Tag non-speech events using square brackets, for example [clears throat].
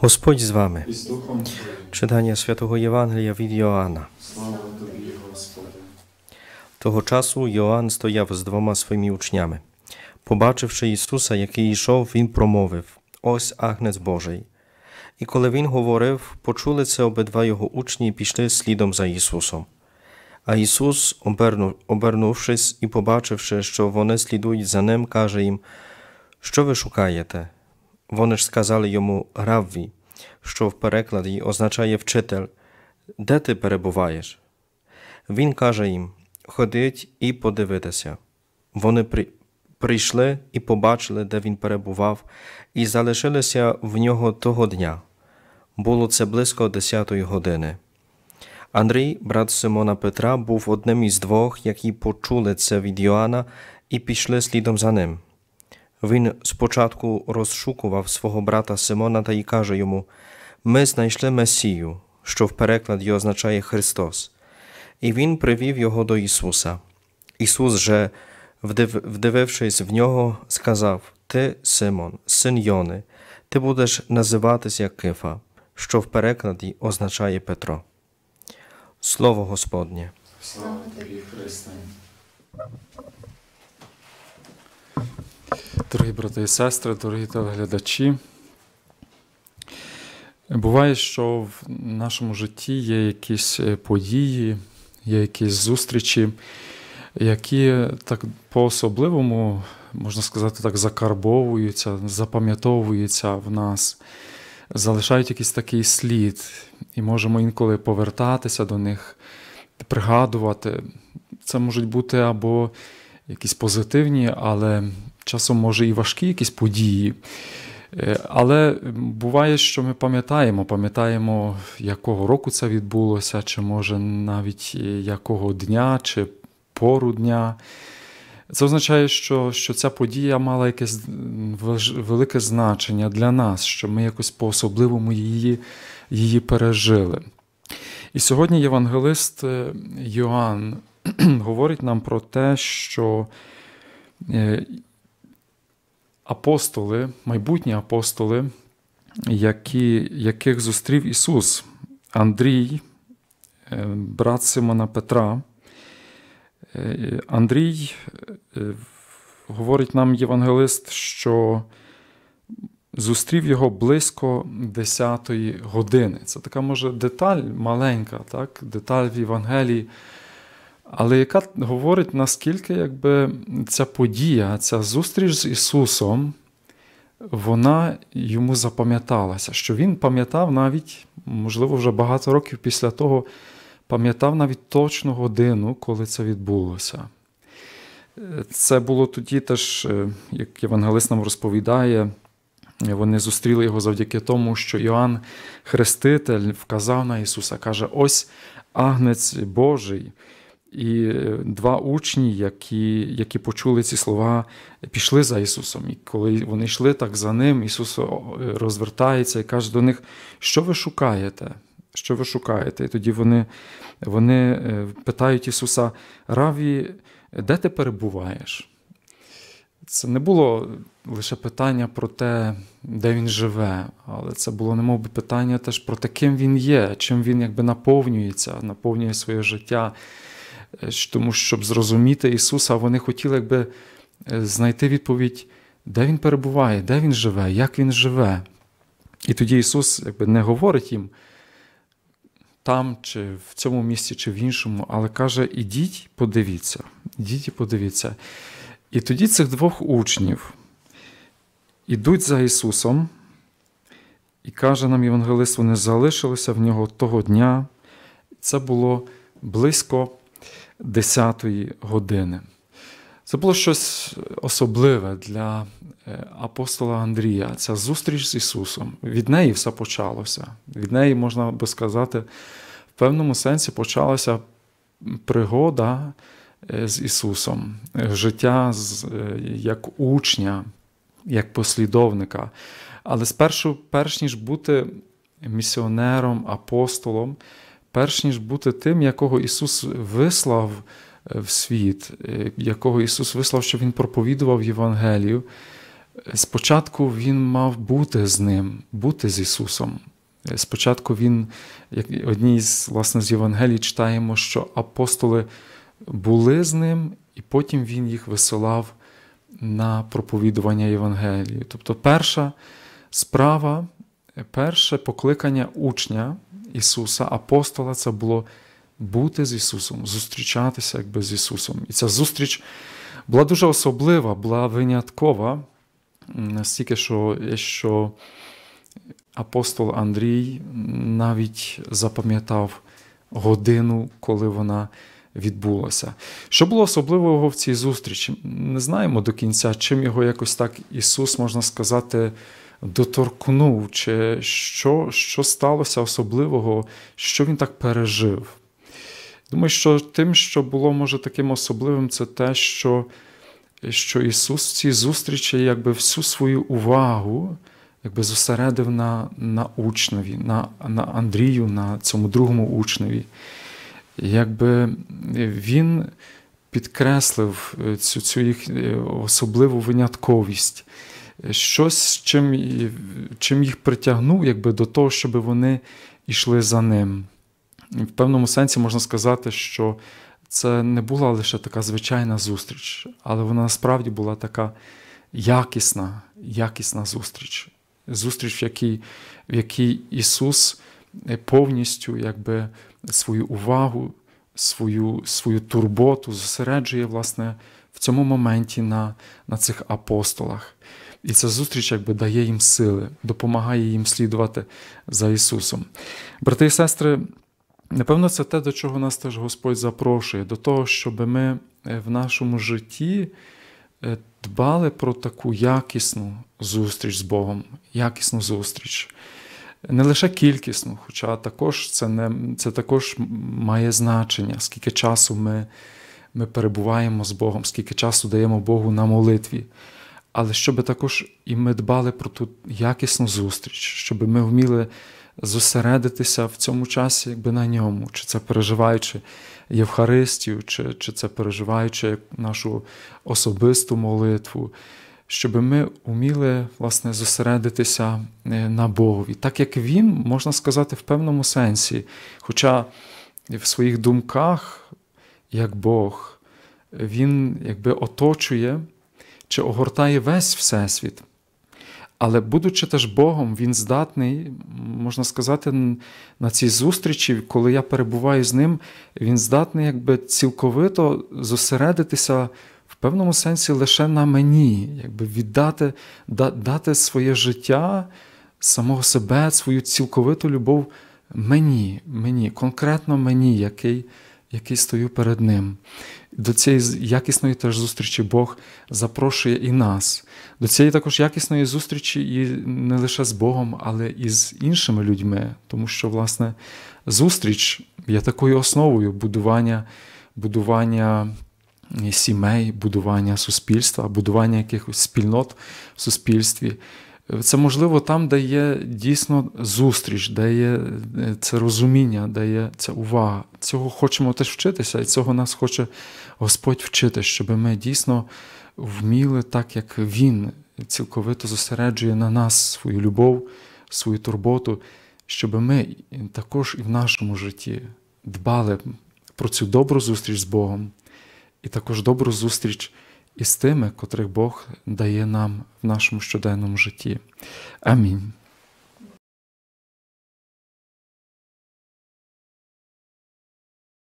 Господь з вами. Читання святого Євангелія від Йоанна. Того часу Йоанн стояв з двома своїми учнями. Побачивши Ісуса, який йшов, Він промовив Ось агнець Божий. І коли Він говорив, почули це обидва його учні і пішли слідом за Ісусом. А Ісус, обернувшись і побачивши, що вони слідують за Ним, каже їм: Що ви шукаєте? Вони ж сказали йому Равві, що в перекладі означає вчитель, де ти перебуваєш? Він каже їм Ходіть і подивитися. Вони при... прийшли і побачили, де він перебував, і залишилися в нього того дня. Було це близько 10 ї години. Андрій, брат Симона Петра, був одним із двох, які почули це від Йоанна і пішли слідом за ним. Він спочатку розшукував свого брата Симона та й каже йому: Ми знайшли Месію, що в перекладі означає Христос, і він привів його до Ісуса. Ісус же, вдивившись в нього, сказав: Ти, Симон, син Йони, ти будеш називатися як Кифа, що в перекладі означає Петро. Слово Господнє. Слава тобі, Христе! Дорогі брати і сестри, дорогі телеглядачі, буває, що в нашому житті є якісь е, події, є якісь зустрічі, які так по-особливому, можна сказати, так закарбовуються, запам'ятовуються в нас, залишають якийсь такий слід, і можемо інколи повертатися до них, пригадувати. Це можуть бути або якісь позитивні, але часом може і важкі якісь події. Е, але буває, що ми пам'ятаємо, пам'ятаємо, якого року це відбулося, чи може навіть е, якого дня, чи пору дня. Це означає, що що ця подія мала якесь велике значення для нас, що ми якось по-особливому її, її пережили. І сьогодні євангелист е, Йоанн [clears throat] говорить нам про те, що апостоли, майбутні апостоли, які, яких зустрів Ісус, Андрій, е, брат Симона Петра. Е, Андрій е, говорить нам євангелист, що зустрів його близько 10-ї години. Це така, може, деталь маленька, так? деталь в Євангелії але яка говорить, наскільки якби, ця подія, ця зустріч з Ісусом, вона йому запам'яталася, що Він пам'ятав навіть, можливо, вже багато років після того, пам'ятав навіть точну годину, коли це відбулося. Це було тоді теж, е, як євангелист нам розповідає, вони зустріли його завдяки тому, що Іоанн Хреститель вказав на Ісуса, каже: Ось Агнець Божий. І е, два учні, які які почули ці слова, пішли за Ісусом. І коли вони йшли так за Ним, Ісус е, розвертається і каже до них, що ви шукаєте? Що ви шукаєте? І тоді вони вони е, питають Ісуса, Раві, де ти перебуваєш? Це не було лише питання про те, де він живе, але це було немов би питання теж про те, ким він є, чим він якби наповнюється, наповнює своє життя. Е, тому, щоб зрозуміти Ісуса, вони хотіли якби е, знайти відповідь, де Він перебуває, де Він живе, як Він живе. І тоді Ісус якби, не говорить їм там, чи в цьому місці, чи в іншому, але каже: ідіть, подивіться, ідіть і подивіться. І тоді цих двох учнів ідуть за Ісусом, і каже нам Євангелист, вони залишилися в нього того дня. Це було близько 10-ї години. Це було щось особливе для е, апостола Андрія. Ця зустріч з Ісусом. Від неї все почалося. Від неї, можна би сказати, в певному сенсі почалася пригода е, з Ісусом, життя е, як учня, як послідовника. Але спершу, перш ніж бути місіонером, апостолом перш ніж бути тим, якого Ісус вислав е, в світ, е, якого Ісус вислав, щоб Він проповідував Євангелію, е, спочатку Він мав бути з ним, бути з Ісусом. Спочатку Він, як одній з власне, з Євангелій читаємо, що апостоли були з ним, і потім Він їх висилав на проповідування Євангелії. Тобто перша справа, перше покликання учня Ісуса, апостола це було бути з Ісусом, зустрічатися якби з Ісусом. І ця зустріч була дуже особлива, була виняткова, настільки, що, що апостол Андрій навіть запам'ятав годину, коли вона. Відбулося. Що було особливого в цій зустрічі? Не знаємо до кінця, чим його якось так Ісус, можна сказати, доторкнув, чи що, що сталося особливого, що він так пережив. Думаю, що тим, що було може таким особливим, це те, що що Ісус в цій зустрічі якби всю свою увагу якби зосередив на на учневі, на на Андрію, на цьому другому учневі. Якби Він підкреслив е, цю, цю їх е, особливу винятковість щось, чим чим їх притягнув якби, до того, щоб вони йшли за ним. В певному сенсі можна сказати, що це не була лише така звичайна зустріч, але вона насправді була така якісна, якісна зустріч. Зустріч, в якій в якій Ісус е, повністю якби, свою увагу, свою свою турботу зосереджує власне, в цьому моменті на, на цих апостолах. І ця зустріч якби дає їм сили, допомагає їм слідувати за Ісусом. Брати і сестри, напевно, це те, до чого нас теж Господь запрошує, до того, щоб ми е, в нашому житті е, дбали про таку якісну зустріч з Богом, якісну зустріч. Не лише кількісну, хоча також це не, це також має значення, скільки часу ми ми перебуваємо з Богом, скільки часу даємо Богу на молитві але щоб також і ми дбали про ту якісну зустріч, щоб ми вміли зосередитися в цьому часі, якби на ньому, чи це переживаючи Євхаристію, чи, чи це переживаючи нашу особисту молитву. Щоб ми вміли власне зосередитися е, на Богові, так як він, можна сказати, в певному сенсі. Хоча в своїх думках, як Бог, він якби оточує чи огортає весь Всесвіт. Але, будучи теж Богом, Він здатний, можна сказати, на цій зустрічі, коли я перебуваю з ним, він здатний якби цілковито зосередитися в певному сенсі лише на мені, якби віддати, дати своє життя, самого себе, свою цілковиту любов мені, мені, конкретно мені, який який стою перед Ним. До цієї якісної теж зустрічі Бог запрошує і нас. До цієї також якісної зустрічі і не лише з Богом, але і з іншими людьми, тому що, власне, зустріч є такою основою будування, будування е, сімей, будування суспільства, будування якихось спільнот в суспільстві. Це можливо там, де є дійсно зустріч, де є е, це розуміння, де є ця увага. Цього хочемо теж вчитися, і цього нас хоче Господь вчити, щоб ми дійсно вміли, так як Він цілковито зосереджує на нас свою любов, свою турботу, щоб ми також і в нашому житті дбали про цю добру зустріч з Богом і також добру зустріч і з тими, котрих Бог дає нам в нашому щоденному житті. Амінь.